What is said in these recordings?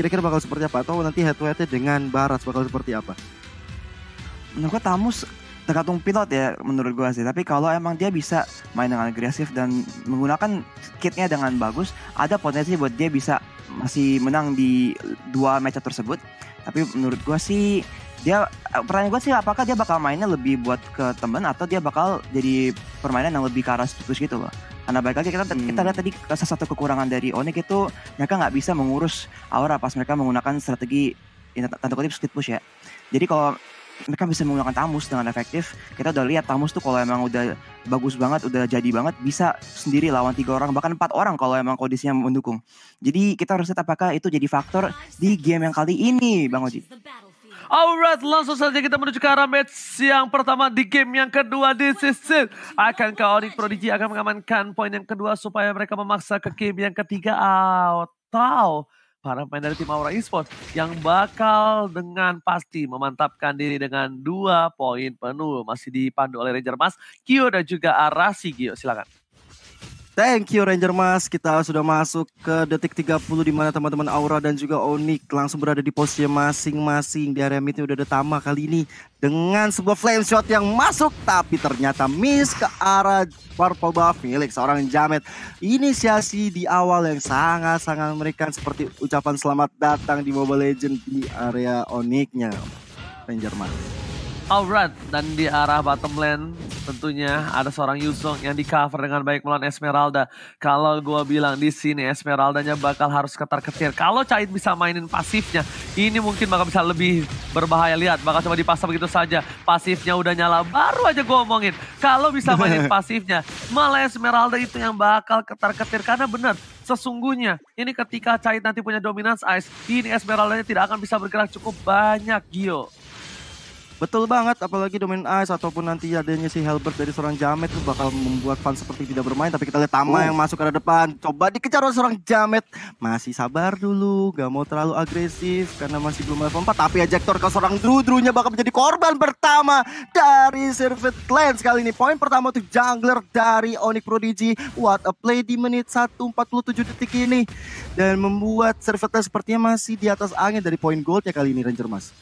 kira-kira bakal seperti apa atau nanti head to headnya dengan Barat bakal seperti apa? Menurut gue Tamus tergantung pilot ya menurut gue sih tapi kalau emang dia bisa main dengan agresif dan menggunakan kitnya dengan bagus ada potensi buat dia bisa masih menang di dua match tersebut tapi menurut gue sih dia eh, pertanyaan gue sih apakah dia bakal mainnya lebih buat ke temen atau dia bakal jadi permainan yang lebih ke arah situs gitu loh karena balik lagi kita, hmm. kita lihat tadi salah eh, satu kekurangan dari Onyx itu mereka nggak bisa mengurus aura pas mereka menggunakan strategi tanda kutip split push ya. Jadi kalau mereka bisa menggunakan Tamus dengan efektif. Kita udah lihat Tamus tuh kalau emang udah bagus banget, udah jadi banget, bisa sendiri lawan tiga orang, bahkan empat orang kalau emang kondisinya mendukung. Jadi kita harus lihat apakah itu jadi faktor di game yang kali ini, Bang Oji. Alright, langsung saja kita menuju ke arah match yang pertama di game yang kedua. di season. Akan Akankah Onyx Prodigy akan mengamankan poin yang kedua supaya mereka memaksa ke game yang ketiga atau para pemain dari tim Aura Esports yang bakal dengan pasti memantapkan diri dengan dua poin penuh. Masih dipandu oleh Ranger Mas, Kyo dan juga Arasi Kyo. Silakan. Thank you Ranger Mas. Kita sudah masuk ke detik 30 di mana teman-teman Aura dan juga Onik langsung berada di posisi masing-masing di area midnya udah ada Tama kali ini dengan sebuah flame shot yang masuk tapi ternyata miss ke arah Purple Buff milik seorang jamet. Inisiasi di awal yang sangat-sangat mengerikan seperti ucapan selamat datang di Mobile Legend di area Oniknya. Ranger Mas. Alright, dan di arah bottom lane tentunya ada seorang Yuzong yang di cover dengan baik melawan Esmeralda. Kalau gue bilang di sini Esmeraldanya bakal harus ketar-ketir. Kalau Cait bisa mainin pasifnya, ini mungkin bakal bisa lebih berbahaya. Lihat, bakal coba dipasang begitu saja. Pasifnya udah nyala, baru aja gue omongin. Kalau bisa mainin pasifnya, malah Esmeralda itu yang bakal ketar-ketir. Karena benar, sesungguhnya ini ketika Cahit nanti punya dominance ice, ini Esmeraldanya tidak akan bisa bergerak cukup banyak, Gio. Betul banget, apalagi Domain Ice ataupun nanti adanya si Helbert dari seorang Jamet itu bakal membuat fans seperti tidak bermain. Tapi kita lihat Tama uh. yang masuk ke depan. Coba dikejar oleh seorang Jamet. Masih sabar dulu, gak mau terlalu agresif karena masih belum level 4. Tapi ejector ke seorang Drew, bakal menjadi korban pertama dari Servet clan sekali ini. Poin pertama untuk jungler dari Onyx Prodigy. What a play di menit 1.47 detik ini. Dan membuat Servet sepertinya masih di atas angin dari poin goldnya kali ini Ranger Mas.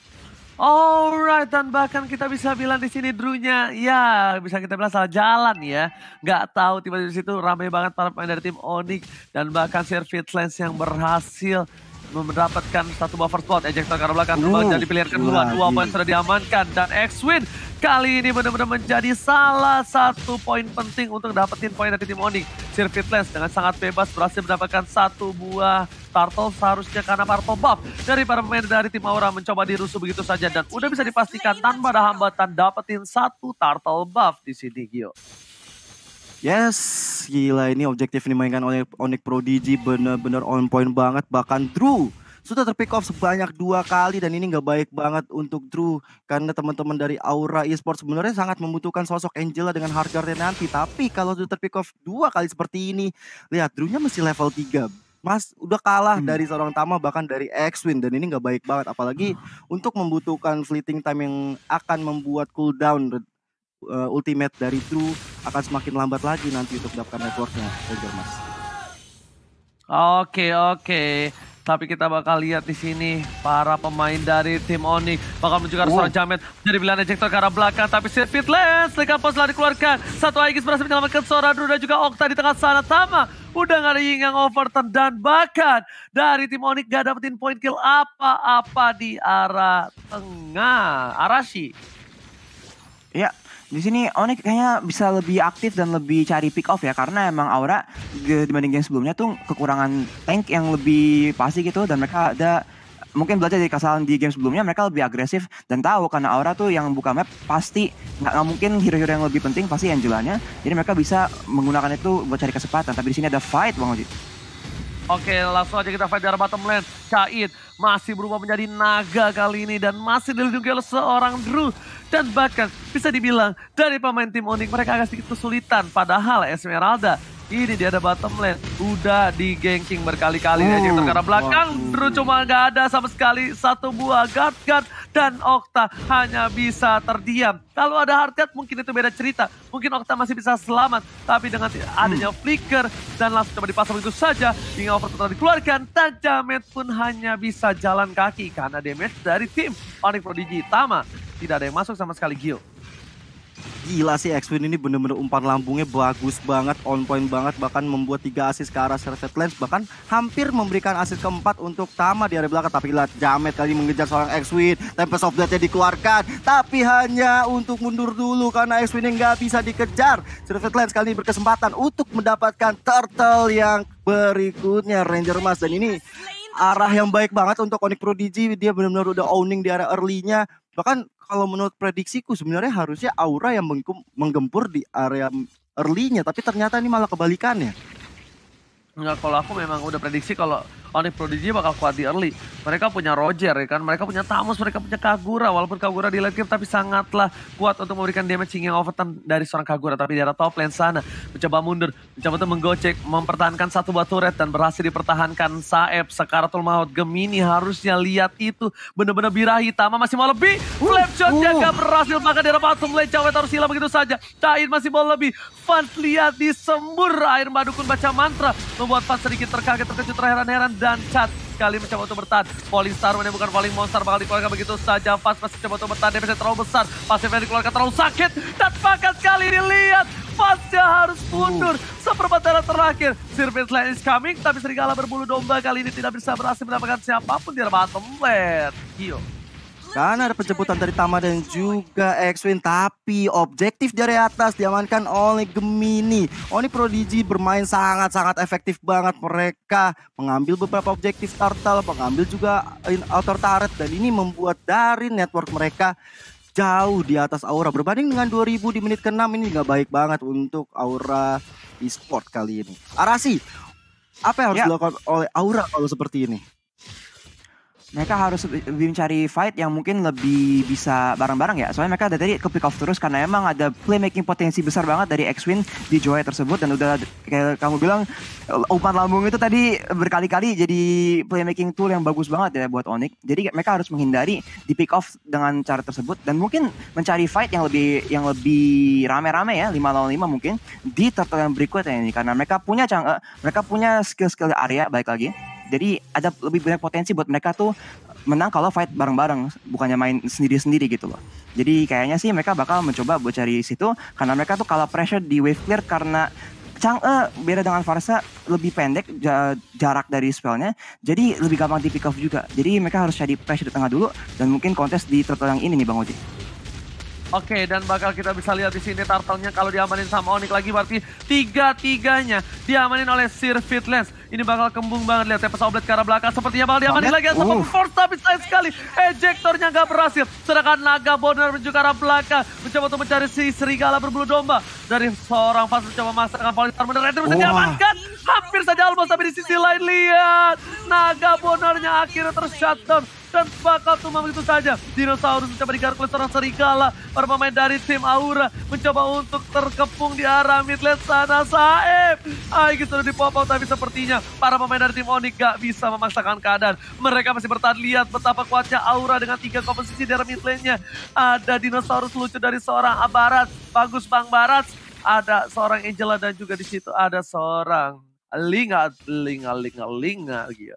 Alright, dan bahkan kita bisa bilang di sini Drunya, ya bisa kita bilang salah jalan ya. Gak tahu tiba-tiba situ ramai banget para pemain dari tim Onyx dan bahkan Servit Lens yang berhasil mendapatkan satu buffer spot. Ejector karena belakang kembali jadi pilihan kedua. Dua poin sudah diamankan dan X-Win kali ini benar-benar menjadi salah satu poin penting untuk dapetin poin dari tim Onyx. Sir Lens dengan sangat bebas berhasil mendapatkan satu buah Tarto seharusnya karena Parto buff dari para pemain dari tim Aura mencoba dirusuh begitu saja dan udah bisa dipastikan tanpa ada hambatan dapetin satu Turtle buff di sini Gio. Yes, gila ini objektif dimainkan oleh Onyx Prodigy bener-bener on point banget. Bahkan Drew sudah terpick off sebanyak dua kali dan ini nggak baik banget untuk Drew karena teman-teman dari Aura Esports sebenarnya sangat membutuhkan sosok Angela dengan harga nanti tapi kalau sudah terpick off dua kali seperti ini lihat Drewnya masih level 3 Mas udah kalah hmm. dari seorang Tama bahkan dari X-Wing dan ini nggak baik banget apalagi hmm. untuk membutuhkan fleeting time yang akan membuat cooldown uh, ultimate dari True akan semakin lambat lagi nanti untuk mendapatkan networknya Oke oke. Tapi kita bakal lihat di sini para pemain dari tim Onyx bakal menunjukkan wow. jamet dari bilangan ejector ke arah belakang. Tapi Sirfit Lens, kampus telah keluarkan Satu Aegis berhasil menyelamatkan seorang Druda juga Okta di tengah sana. sama. udah gak ada Ying yang overturn dan bahkan dari tim Onyx gak dapetin point kill apa-apa di arah tengah. Arashi. Ya, di sini Onyx kayaknya bisa lebih aktif dan lebih cari pick off ya karena emang Aura dibanding game sebelumnya tuh kekurangan tank yang lebih pasti gitu dan mereka ada mungkin belajar dari kesalahan di game sebelumnya mereka lebih agresif dan tahu karena Aura tuh yang buka map pasti nggak mungkin hero-hero yang lebih penting pasti yang jualnya jadi mereka bisa menggunakan itu buat cari kesempatan tapi di sini ada fight Bang Oji Oke langsung aja kita fight dari bottom lane Cahit masih berubah menjadi naga kali ini dan masih dilindungi oleh seorang Drew dan bahkan bisa dibilang dari pemain tim unik mereka agak sedikit kesulitan. Padahal Esmeralda ini dia ada bottom lane. Udah di ganking berkali-kali. oh, hmm, Ejector karena belakang. Waduh. Drew cuma nggak ada sama sekali. Satu buah guard-guard. Dan Okta hanya bisa terdiam. Kalau ada hardcat mungkin itu beda cerita. Mungkin Okta masih bisa selamat. Tapi dengan adanya hmm. flicker. Dan langsung coba dipasang itu saja. Hingga over total dikeluarkan. Dan Jamet pun hanya bisa jalan kaki. Karena damage dari tim Onyx Prodigy Tama tidak ada yang masuk sama sekali gil Gila sih X-Win ini bener-bener umpan lambungnya bagus banget, on point banget, bahkan membuat tiga assist ke arah Servet Lens, bahkan hampir memberikan assist keempat untuk Tama di area belakang. Tapi lihat Jamet kali mengejar seorang X-Win, Tempest of Death-nya dikeluarkan, tapi hanya untuk mundur dulu karena X-Win nggak bisa dikejar. Servet Lens kali ini berkesempatan untuk mendapatkan turtle yang berikutnya Ranger Mas dan ini arah yang baik banget untuk Onyx Prodigy dia benar-benar udah owning di area early-nya bahkan kalau menurut prediksiku sebenarnya harusnya Aura yang menggempur di area early-nya tapi ternyata ini malah kebalikannya. Enggak, kalau aku memang udah prediksi kalau Oni Prodigy bakal kuat di early. Mereka punya Roger ya kan, mereka punya Tamus, mereka punya Kagura. Walaupun Kagura di late game tapi sangatlah kuat untuk memberikan damage yang overturn dari seorang Kagura. Tapi di arah top lane sana, mencoba mundur, mencoba untuk menggocek, mempertahankan satu batu red dan berhasil dipertahankan Saeb, Sekaratul Maut, Gemini harusnya lihat itu. benar-benar birahi, Tama masih mau lebih. Flapshot uh. jaga berhasil, maka di arah bottom lane Cawet harus hilang begitu saja. Tain masih mau lebih. Fans lihat disembur air madukun baca mantra. Membuat fans sedikit terkaget, terkejut, terheran-heran dan Chat kali mencoba untuk bertahan. Star ini bukan paling monster bakal dikeluarkan begitu saja. Fast masih mencoba untuk bertahan, damage terlalu besar. Pasifnya dikeluarkan terlalu sakit. Dan bahkan sekali dilihat, Fastnya harus mundur. Uh. Seperempat darah terakhir. Sirvin Slide is coming, tapi Serigala berbulu domba kali ini tidak bisa berhasil mendapatkan siapapun di rebahan Let's Gio. Karena ada penjemputan dari Tama dan juga X-Wing. Tapi objektif dari atas diamankan oleh Gemini. Oni Prodigy bermain sangat-sangat efektif banget. Mereka mengambil beberapa objektif Turtle, mengambil juga outer turret. Dan ini membuat dari network mereka jauh di atas Aura. Berbanding dengan 2000 di menit ke-6 ini nggak baik banget untuk Aura e-sport kali ini. Arasi, apa yang harus ya. dilakukan oleh Aura kalau seperti ini? mereka harus lebih mencari fight yang mungkin lebih bisa bareng-bareng ya. Soalnya mereka dari tadi ke pick off terus karena emang ada playmaking potensi besar banget dari X-Win di Joy tersebut dan udah kayak kamu bilang eh, umpan lambung itu tadi berkali-kali jadi playmaking tool yang bagus banget ya buat Onyx. Jadi mereka harus menghindari di pick off dengan cara tersebut dan mungkin mencari fight yang lebih yang lebih rame-rame ya 5 lawan 5 mungkin di turtle yang berikutnya ini karena mereka punya eh, mereka punya skill-skill area baik lagi jadi ada lebih banyak potensi buat mereka tuh menang kalau fight bareng-bareng, bukannya main sendiri-sendiri gitu loh. Jadi kayaknya sih mereka bakal mencoba buat cari situ karena mereka tuh kalau pressure di wave clear karena Chang'e beda dengan Farsa lebih pendek jarak dari spellnya jadi lebih gampang di pick off juga jadi mereka harus cari pressure di tengah dulu dan mungkin kontes di turtle yang ini nih Bang Oji Oke, dan bakal kita bisa lihat di sini turtle-nya kalau diamanin sama Onik lagi berarti tiga-tiganya diamanin oleh Sir Fitlands. Ini bakal kembung banget. Lihat Tempest ya, Oblet ke arah belakang. Sepertinya bakal diamani lagi ya, sama uh. Force tapi sayang sekali. Ejectornya nggak berhasil. Sedangkan Naga boner menuju ke arah belakang. Mencoba untuk mencari si Serigala berbulu domba. Dari seorang fans mencoba memasakkan Valitar Bonner. Rider bisa diamankan. Hampir saja Almos tapi di sisi lain. Lihat. Naga bonernya akhirnya tershutdown dan bakal cuma begitu saja. Dinosaurus mencoba digaruk oleh seorang serigala. Para pemain dari tim Aura mencoba untuk terkepung di arah mid lane sana Saib. Aiki sudah dipopok tapi sepertinya para pemain dari tim Onyx gak bisa memaksakan keadaan. Mereka masih bertahan lihat betapa kuatnya Aura dengan tiga komposisi di arah mid lane-nya. Ada dinosaurus lucu dari seorang Abarat. Bagus Bang Barat. Ada seorang Angela dan juga di situ ada seorang Linga, Linga, Linga, Linga gitu.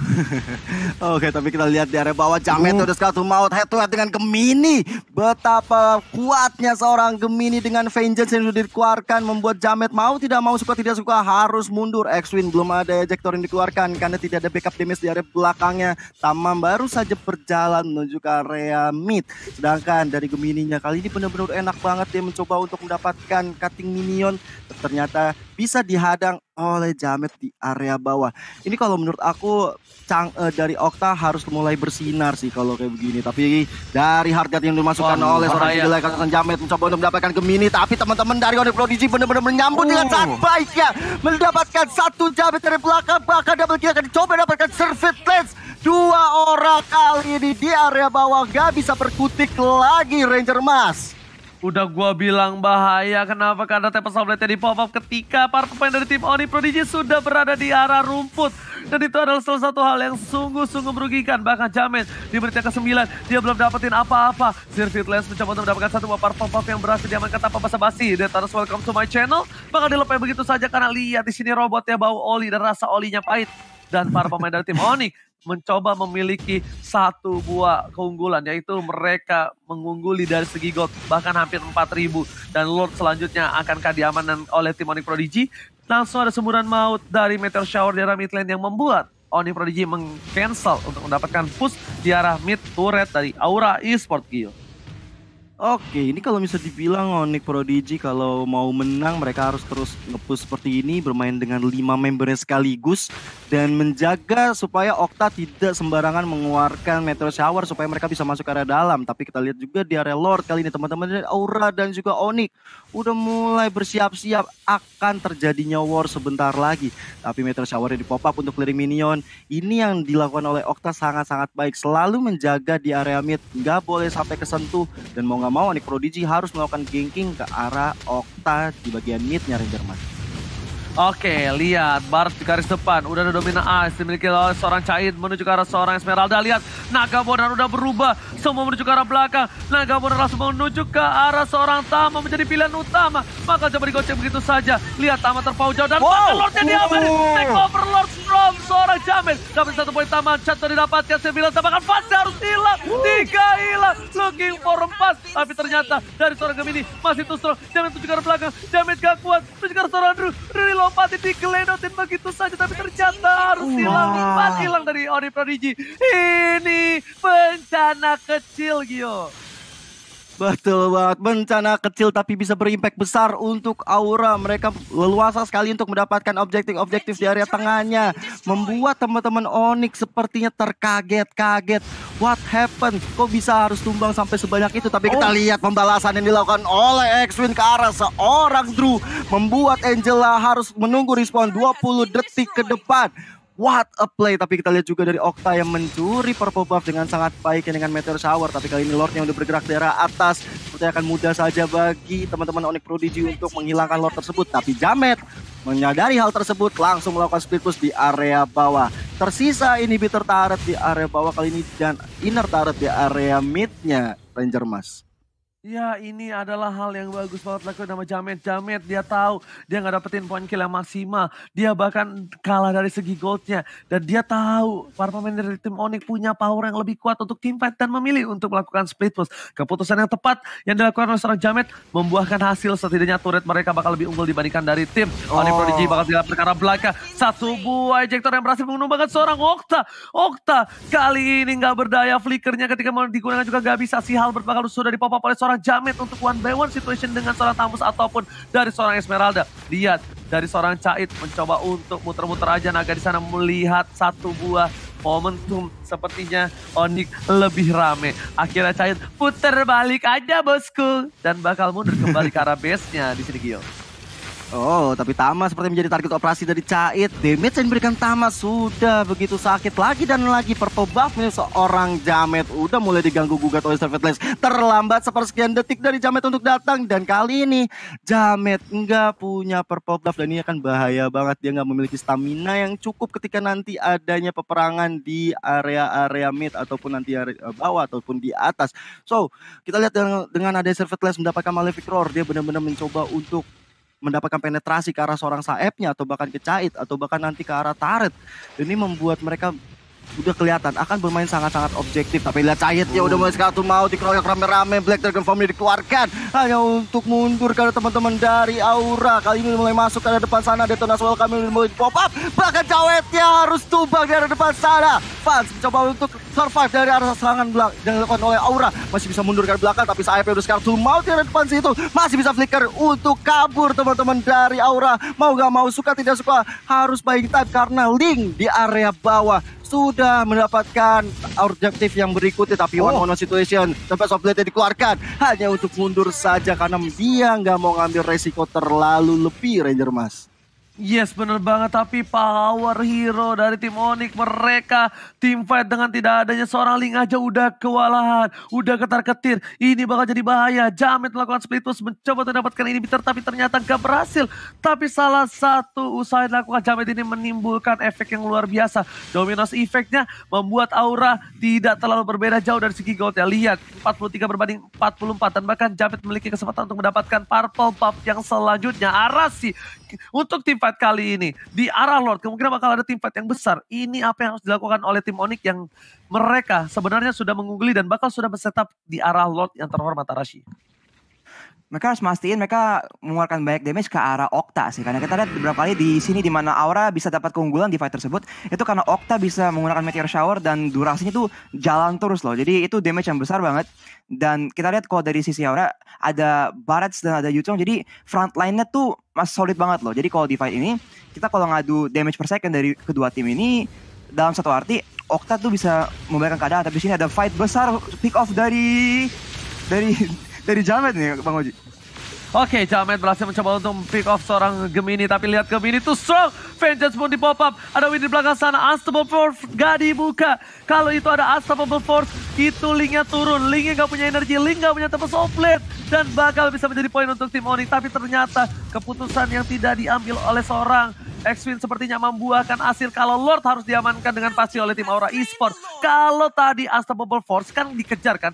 Oke, okay, tapi kita lihat di area bawah Jamet uh. udah satu maut head to head dengan Gemini. Betapa kuatnya seorang Gemini dengan vengeance yang sudah dikeluarkan membuat Jamet mau tidak mau suka tidak suka harus mundur. X-Wing belum ada ejector yang dikeluarkan karena tidak ada backup damage di area belakangnya. Tamam baru saja berjalan menuju ke area mid. Sedangkan dari Gemininya kali ini benar-benar enak banget dia mencoba untuk mendapatkan cutting minion. Ternyata bisa dihadang oleh Jamet di area bawah. Ini kalau menurut aku cang uh, dari Okta harus mulai bersinar sih kalau kayak begini. Tapi dari harga yang dimasukkan oh, oleh seorang Sidel Kasusan Jamet mencoba untuk mendapatkan Gemini, tapi teman-teman dari Onyx Prodigy benar-benar menyambut oh. dengan sangat baik ya. Mendapatkan satu Jamet dari belakang bahkan double kill akan dicoba mendapatkan servet lens dua orang kali ini di area bawah gak bisa berkutik lagi Ranger Mas. Udah gua bilang bahaya, kenapa karena Temple Summoner di pop-up ketika para pemain dari tim Oni Prodigy sudah berada di arah rumput. Dan itu adalah salah satu hal yang sungguh-sungguh merugikan. Bahkan Jamin di menit yang ke-9, dia belum dapetin apa-apa. Sir Lens mencoba untuk mendapatkan satu wapar pop-up yang berhasil diamankan tanpa basa-basi. Dan terus welcome to my channel. Bakal dilepai begitu saja karena lihat di sini robotnya bau oli dan rasa olinya pahit. Dan para pemain dari tim Oni mencoba memiliki satu buah keunggulan yaitu mereka mengungguli dari segi gold bahkan hampir 4000 dan Lord selanjutnya akankah diamankan oleh tim Onyx Prodigy langsung ada semburan maut dari Meteor Shower di arah mid lane yang membuat Onyx Prodigy mengcancel untuk mendapatkan push di arah mid turret dari Aura Esports Guild. Oke, ini kalau bisa dibilang Onyx Prodigy kalau mau menang mereka harus terus ngepush seperti ini, bermain dengan 5 membernya sekaligus dan menjaga supaya Okta tidak sembarangan mengeluarkan meteor shower supaya mereka bisa masuk ke area dalam. Tapi kita lihat juga di area Lord kali ini teman-teman dari Aura dan juga Onik udah mulai bersiap-siap akan terjadinya war sebentar lagi. Tapi meteor shower di pop up untuk clearing minion ini yang dilakukan oleh Okta sangat-sangat baik. Selalu menjaga di area mid, nggak boleh sampai kesentuh dan mau nggak mau Onyx Prodigy harus melakukan ganking ke arah Okta di bagian midnya Ranger Mas. Oke, lihat Barat di garis depan. Udah ada dominan Ice dimiliki oleh seorang Cain menuju ke arah seorang Esmeralda. Lihat Naga Bonar udah berubah. Semua menuju ke arah belakang. Naga Bonar langsung menuju ke arah seorang Tama menjadi pilihan utama. Maka coba digocek begitu saja. Lihat Tama terpaut jauh dan wow. Lordnya diambil. Uh. Take over Lord from seorang Jamin. Dapat satu poin Tama. Chat dapat Saya bilang tambahkan fase harus hilang. Tiga hilang. Looking for empat. Tapi ternyata dari seorang Gemini masih terus strong. Jamin menuju ke arah belakang. Jamin gak kuat. Menuju ke arah seorang andrew Reload di Glenotin begitu saja tapi ternyata harus hilang empat hilang dari Ori Prodigy. Ini bencana kecil Gio. Betul banget. Bencana kecil tapi bisa berimpact besar untuk Aura. Mereka leluasa sekali untuk mendapatkan objektif-objektif di area tengahnya. Membuat teman-teman Onyx sepertinya terkaget-kaget. What happened? Kok bisa harus tumbang sampai sebanyak itu? Tapi kita oh. lihat pembalasan yang dilakukan oleh X-Win ke arah seorang Drew. Membuat Angela harus menunggu respon 20 detik ke depan. What a play. Tapi kita lihat juga dari Okta yang mencuri purple buff dengan sangat baik ya dengan Meteor Shower. Tapi kali ini Lord yang udah bergerak di atas. Sepertinya akan mudah saja bagi teman-teman Onyx Prodigy untuk menghilangkan Lord tersebut. Tapi Jamet menyadari hal tersebut langsung melakukan speed push di area bawah. Tersisa ini bitter turret di area bawah kali ini dan inner turret di area midnya Ranger Mas. Ya ini adalah hal yang bagus banget lakukan sama Jamet-Jamet. Dia tahu dia nggak dapetin poin kill yang maksimal. Dia bahkan kalah dari segi goldnya. Dan dia tahu para pemain dari tim Onyx punya power yang lebih kuat untuk tim fight dan memilih untuk melakukan split push. Keputusan yang tepat yang dilakukan oleh seorang Jamet membuahkan hasil setidaknya turret mereka bakal lebih unggul dibandingkan dari tim. Oh. Onyx Prodigy bakal dilihat perkara belaka. belakang. Satu buah ejector yang berhasil menumbangkan seorang Okta. Okta kali ini nggak berdaya flickernya ketika mau digunakan juga nggak bisa. Si Halbert bakal sudah dipop-up oleh seorang seorang Jamet untuk one by one situation dengan seorang Tamus ataupun dari seorang Esmeralda. Lihat dari seorang Cait mencoba untuk muter-muter aja naga di sana melihat satu buah momentum sepertinya Onik lebih rame. Akhirnya cait puter balik aja bosku dan bakal mundur kembali ke arah base-nya di sini Gio. Oh, tapi Tama seperti menjadi target operasi dari Cait. Damage yang diberikan Tama sudah begitu sakit lagi dan lagi. Purple buff milik seorang Jamet. Udah mulai diganggu-gugat oleh Servetless. Terlambat sepersekian detik dari Jamet untuk datang. Dan kali ini Jamet nggak punya purple buff. Dan ini akan bahaya banget. Dia nggak memiliki stamina yang cukup ketika nanti adanya peperangan di area-area mid. Ataupun nanti area bawah ataupun di atas. So, kita lihat dengan, dengan adanya Servetless mendapatkan Malefic Roar. Dia benar-benar mencoba untuk mendapatkan penetrasi ke arah seorang saepnya atau bahkan ke Cait atau bahkan nanti ke arah Taret. Ini membuat mereka udah kelihatan akan bermain sangat-sangat objektif tapi lihat cahitnya ya udah mulai tuh mau dikeroyok rame-rame Black Dragon Family dikeluarkan hanya untuk mundur karena teman-teman dari Aura kali ini mulai masuk ke depan sana detonasi well kami mulai pop up bahkan Cawetnya harus tumbang dari depan sana Fans mencoba untuk survive dari arah serangan belakang yang dilakukan oleh Aura masih bisa mundur ke belakang tapi sayapnya udah sekarang mau dari depan situ masih bisa flicker untuk kabur teman-teman dari Aura mau gak mau suka tidak suka harus buying time karena Link di area bawah sudah mendapatkan objektif yang berikutnya tapi oh. one on one situation tempat softblade dikeluarkan hanya untuk mundur saja karena dia nggak mau ngambil resiko terlalu lebih Ranger Mas. Yes bener banget tapi power hero dari tim Onyx mereka tim fight dengan tidak adanya seorang Link aja udah kewalahan, udah ketar-ketir. Ini bakal jadi bahaya. Jamet melakukan split push mencoba untuk mendapatkan ini bitter tapi ternyata gak berhasil. Tapi salah satu usaha yang dilakukan Jamet ini menimbulkan efek yang luar biasa. Dominos efeknya membuat aura tidak terlalu berbeda jauh dari segi gold ya. Lihat 43 berbanding 44 dan bahkan Jamet memiliki kesempatan untuk mendapatkan purple pop yang selanjutnya. Arasi untuk tim fight fight kali ini di arah Lord kemungkinan bakal ada tim fight yang besar. Ini apa yang harus dilakukan oleh tim Onik yang mereka sebenarnya sudah mengungguli dan bakal sudah bersetup di arah Lord yang terhormat Arashi mereka harus mastiin mereka mengeluarkan banyak damage ke arah Okta sih karena kita lihat beberapa kali di sini di mana Aura bisa dapat keunggulan di fight tersebut itu karena Okta bisa menggunakan Meteor Shower dan durasinya tuh jalan terus loh jadi itu damage yang besar banget dan kita lihat kalau dari sisi Aura ada Barats dan ada Yuchong jadi front line-nya tuh masih solid banget loh jadi kalau di fight ini kita kalau ngadu damage per second dari kedua tim ini dalam satu arti Okta tuh bisa memberikan keadaan tapi sini ada fight besar pick off dari dari dari Jamet nih Bang Oji. Oke, okay, Jamet berhasil mencoba untuk pick off seorang Gemini. Tapi lihat Gemini itu strong. Vengeance pun di up. Ada win di belakang sana. Unstable Force gak dibuka. Kalau itu ada Unstable Force, itu linknya turun. Linknya gak punya energi. Link gak punya tempat soplet. Dan bakal bisa menjadi poin untuk tim Onyx. Tapi ternyata keputusan yang tidak diambil oleh seorang X-Win sepertinya membuahkan hasil kalau Lord harus diamankan dengan pasti oleh tim Aura Esport. Kalau tadi Unstable Force kan dikejar kan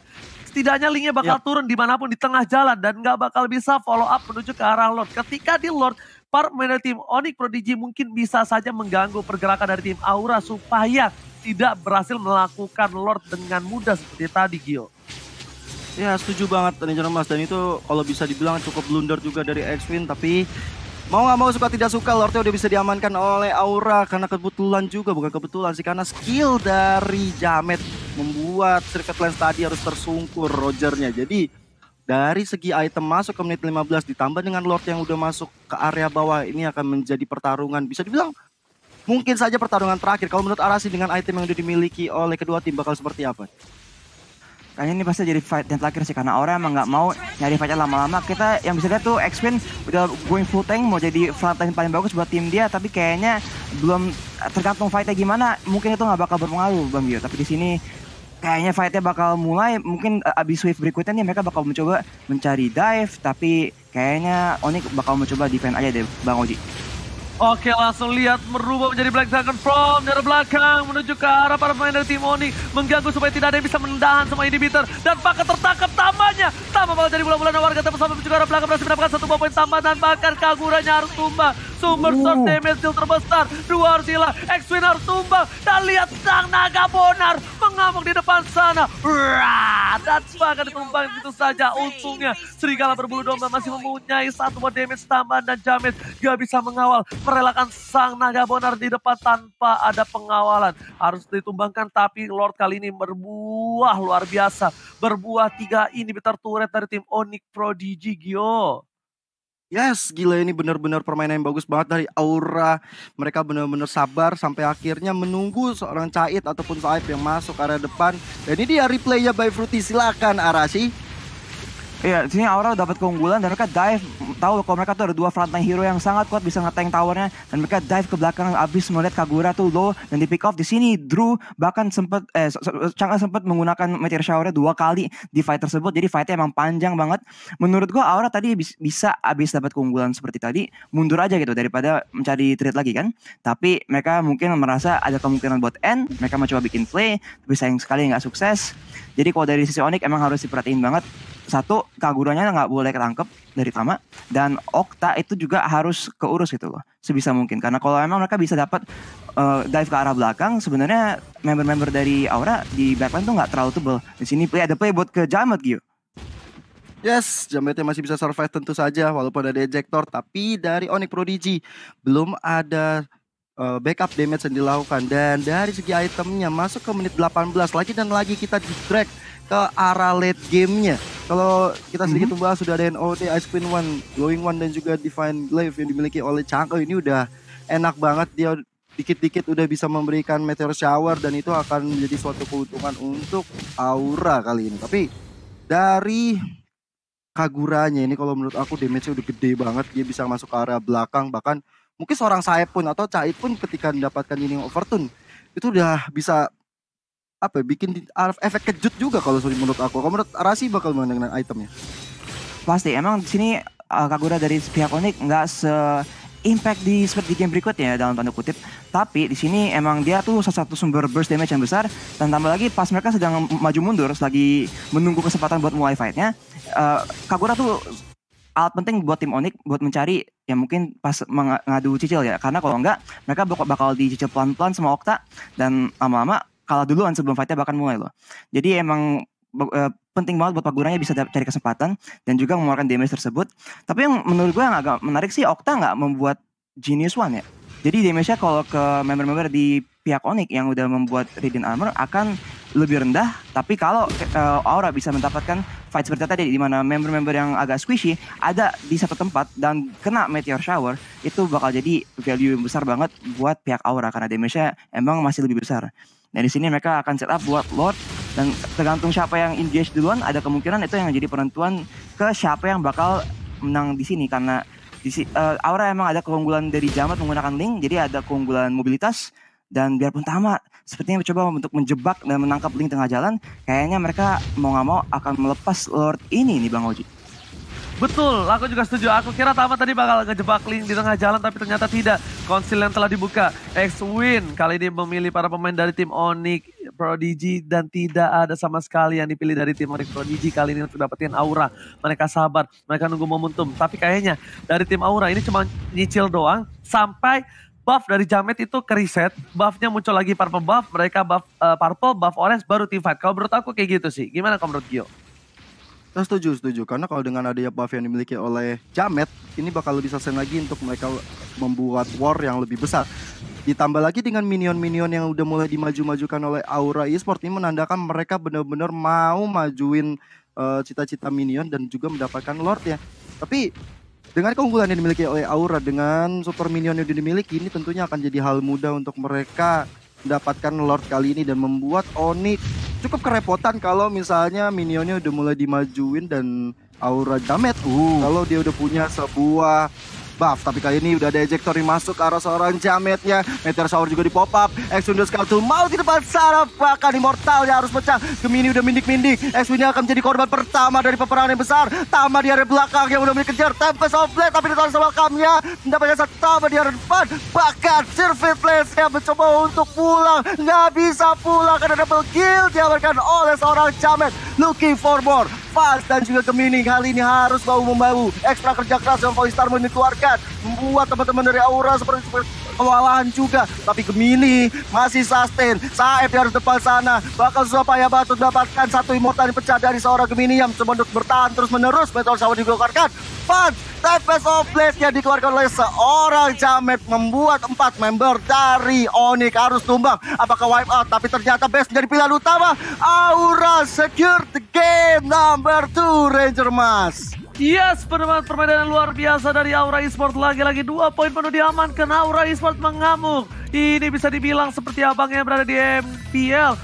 setidaknya linknya bakal ya. turun dimanapun di tengah jalan dan nggak bakal bisa follow up menuju ke arah Lord. Ketika di Lord, part manajer tim Onyx Prodigy mungkin bisa saja mengganggu pergerakan dari tim Aura supaya tidak berhasil melakukan Lord dengan mudah seperti tadi Gio. Ya setuju banget Ninja Mas dan itu kalau bisa dibilang cukup blunder juga dari x win tapi Mau nggak mau suka tidak suka Lordnya udah bisa diamankan oleh Aura karena kebetulan juga bukan kebetulan sih karena skill dari Jamet membuat Circuit Lens tadi harus tersungkur Rogernya. Jadi dari segi item masuk ke menit 15 ditambah dengan Lord yang udah masuk ke area bawah ini akan menjadi pertarungan bisa dibilang mungkin saja pertarungan terakhir kalau menurut Arasi dengan item yang udah dimiliki oleh kedua tim bakal seperti apa? kayaknya ini pasti jadi fight yang terakhir sih karena orang emang nggak mau nyari fightnya lama-lama kita yang bisa lihat tuh x udah going full tank mau jadi frontline paling bagus buat tim dia tapi kayaknya belum tergantung fightnya gimana mungkin itu nggak bakal berpengaruh Bang bio tapi di sini kayaknya fightnya bakal mulai mungkin eh, abis wave berikutnya nih mereka bakal mencoba mencari dive tapi kayaknya Onik bakal mencoba defend aja deh Bang Oji Oke langsung lihat merubah menjadi Black Dragon From dari belakang menuju ke arah para pemain dari Timoni. Mengganggu supaya tidak ada yang bisa menahan semua inhibitor. Dan Paket tertangkap tamanya. Tama malah jadi bulan-bulanan warga tapi sampai menuju ke arah belakang berhasil mendapatkan satu poin tambah. Dan bahkan Kaguranya harus tumbang. Sumber uh. source damage still terbesar. Dua harus hilang. X-Win harus tumbang. Dan lihat sang naga bonar mengamuk di depan sana. Rah, dan akan ditumbang begitu saja. Untungnya serigala berbulu domba masih mempunyai satu buat damage tambahan dan jamet. gak bisa mengawal, merelakan sang naga bonar di depan tanpa ada pengawalan. Harus ditumbangkan tapi Lord kali ini berbuah luar biasa. Berbuah tiga ini bitter turret dari tim Onyx Prodigy Gio. Yes, gila ini benar-benar permainan yang bagus banget dari Aura. Mereka benar-benar sabar sampai akhirnya menunggu seorang Cait ataupun Saib yang masuk ke arah depan. Dan ini dia replaynya by Fruity. Silakan Arashi. Iya, di sini Aura dapat keunggulan dan mereka dive. Tahu kalau mereka tuh ada dua frontline hero yang sangat kuat bisa ngetank towernya dan mereka dive ke belakang abis melihat Kagura tuh low dan di pick off. Di sini Drew bahkan sempat eh Chang'a sempat menggunakan meteor shower dua kali di fight tersebut. Jadi fightnya emang panjang banget. Menurut gua Aura tadi bisa abis dapat keunggulan seperti tadi mundur aja gitu daripada mencari trade lagi kan. Tapi mereka mungkin merasa ada kemungkinan buat end. Mereka mencoba bikin play tapi sayang sekali nggak sukses. Jadi kalau dari sisi Onyx emang harus diperhatiin banget satu Kaguranya nggak boleh ketangkep dari Tama dan Okta itu juga harus keurus gitu loh sebisa mungkin karena kalau emang mereka bisa dapat uh, dive ke arah belakang sebenarnya member-member dari Aura di backline tuh nggak terlalu tebel di sini play ada play buat ke Jamet gitu Yes, Jametnya masih bisa survive tentu saja walaupun ada ejector tapi dari Onyx Prodigy belum ada uh, backup damage yang dilakukan dan dari segi itemnya masuk ke menit 18 lagi dan lagi kita di drag ke arah late gamenya. Kalau kita mhm. sedikit mm -hmm. sudah ada NoT, Ice Queen One, Glowing One dan juga Divine Glaive yang dimiliki oleh Chanko oh, ini udah enak banget dia dikit-dikit udah bisa memberikan meteor shower dan itu akan menjadi suatu keuntungan untuk Aura kali ini. Tapi dari Kaguranya ini kalau menurut aku damage-nya udah gede banget. Dia bisa masuk ke arah belakang bahkan mungkin seorang saya pun atau Cait pun ketika mendapatkan ini overtune itu udah bisa apa ya, bikin efek kejut juga kalau menurut aku. Kalau menurut Rasi bakal gimana dengan itemnya? Pasti. Emang di sini uh, Kagura dari pihak Onyx nggak se impact di seperti game berikutnya dalam tanda kutip. Tapi di sini emang dia tuh salah satu sumber burst damage yang besar dan tambah lagi pas mereka sedang maju mundur lagi menunggu kesempatan buat mulai fightnya, uh, Kagura tuh alat penting buat tim Onyx buat mencari ya mungkin pas mengadu cicil ya karena kalau enggak mereka bakal dicicil pelan-pelan sama Okta dan lama-lama kalah duluan sebelum fightnya bahkan mulai loh. Jadi emang uh, penting banget buat Paguranya bisa cari kesempatan dan juga mengeluarkan damage tersebut. Tapi yang menurut gue yang agak menarik sih Okta nggak membuat Genius One ya. Jadi damage-nya kalau ke member-member di pihak Onyx yang udah membuat Radiant Armor akan lebih rendah. Tapi kalau uh, Aura bisa mendapatkan fight seperti tadi di mana member-member yang agak squishy ada di satu tempat dan kena meteor shower itu bakal jadi value besar banget buat pihak Aura karena damage-nya emang masih lebih besar. Nah di sini mereka akan setup buat Lord dan tergantung siapa yang engage duluan ada kemungkinan itu yang jadi penentuan ke siapa yang bakal menang di sini karena di uh, Aura emang ada keunggulan dari Jamat menggunakan link jadi ada keunggulan mobilitas dan biarpun Tama sepertinya mencoba untuk menjebak dan menangkap link tengah jalan kayaknya mereka mau nggak mau akan melepas Lord ini nih Bang Oji. Betul, aku juga setuju. Aku kira Tama tadi bakal ngejebak Link di tengah jalan, tapi ternyata tidak. Konsil yang telah dibuka. X-Win kali ini memilih para pemain dari tim Onyx Prodigy dan tidak ada sama sekali yang dipilih dari tim Onyx Prodigy kali ini untuk dapetin Aura. Mereka sabar, mereka nunggu momentum. Tapi kayaknya dari tim Aura ini cuma nyicil doang sampai buff dari Jamet itu ke reset, buffnya muncul lagi purple buff, mereka buff uh, purple, buff orange, baru teamfight. Kalau menurut aku kayak gitu sih, gimana kalau menurut Gio? Nah setuju, setuju. Karena kalau dengan adanya buff yang dimiliki oleh Jamet, ini bakal lebih sesen lagi untuk mereka membuat war yang lebih besar. Ditambah lagi dengan minion-minion yang udah mulai dimaju-majukan oleh Aura eSports ini menandakan mereka benar-benar mau majuin eh, cita-cita uh, minion dan juga mendapatkan lord ya. Tapi dengan keunggulan yang dimiliki oleh Aura dengan super minion yang dimiliki ini tentunya akan jadi hal mudah untuk mereka mendapatkan lord kali ini dan membuat Onyx cukup kerepotan kalau misalnya minionnya udah mulai dimajuin dan aura damage. Uh. Kalau dia udah punya sebuah buff. Tapi kali ini udah ada ejector yang masuk ke arah seorang jametnya. Meter Shower juga di pop up. Exundus kartu mau di depan saraf. Bahkan immortal ya harus pecah. Gemini udah mindik-mindik. Exwin akan menjadi korban pertama dari peperangan yang besar. Tama di area belakang yang udah dikejar. Tempe soft tapi ditahan sama kamnya. mendapatnya satu Tama di area depan. Bahkan survey Place yang mencoba untuk pulang. Nggak bisa pulang karena double kill diamankan oleh seorang jamet. Looking for more. Fast dan juga Gemini kali ini harus bau membau Ekstra kerja keras yang Polystar Moon dikeluarkan membuat teman-teman dari Aura seperti, seperti kewalahan juga. Tapi Gemini masih sustain. Saeb di harus depan sana. Bakal supaya Batu mendapatkan satu immortal pecah dari seorang Gemini yang semenut bertahan terus menerus. Meteor Shower dikeluarkan. Fun Tempest of Blade yang dikeluarkan oleh seorang Jamet membuat empat member dari Onyx harus tumbang. Apakah wipe out? Tapi ternyata best menjadi pilihan utama. Aura secure the game number two Ranger Mas. Yes, iya, penemuan permainan luar biasa dari Aura Esports. Lagi-lagi dua poin penuh diamankan. Aura Esports mengamuk. Ini bisa dibilang seperti abangnya yang berada di MPL.